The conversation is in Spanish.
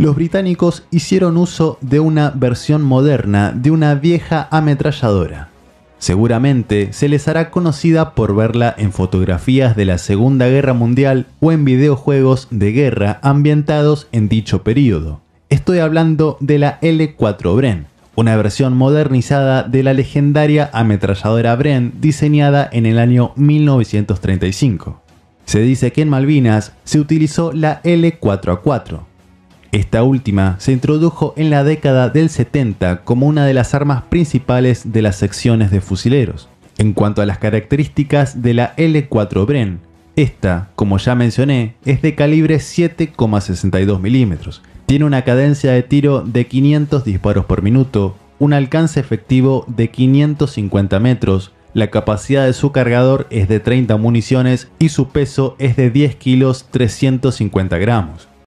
los británicos hicieron uso de una versión moderna de una vieja ametralladora. Seguramente se les hará conocida por verla en fotografías de la Segunda Guerra Mundial o en videojuegos de guerra ambientados en dicho periodo. Estoy hablando de la L4 Bren, una versión modernizada de la legendaria ametralladora Bren diseñada en el año 1935. Se dice que en Malvinas se utilizó la L4A4, esta última se introdujo en la década del 70 como una de las armas principales de las secciones de fusileros. En cuanto a las características de la L4 Bren, esta, como ya mencioné, es de calibre 7,62 milímetros. Tiene una cadencia de tiro de 500 disparos por minuto, un alcance efectivo de 550 metros, la capacidad de su cargador es de 30 municiones y su peso es de 10 kilos 350 gramos.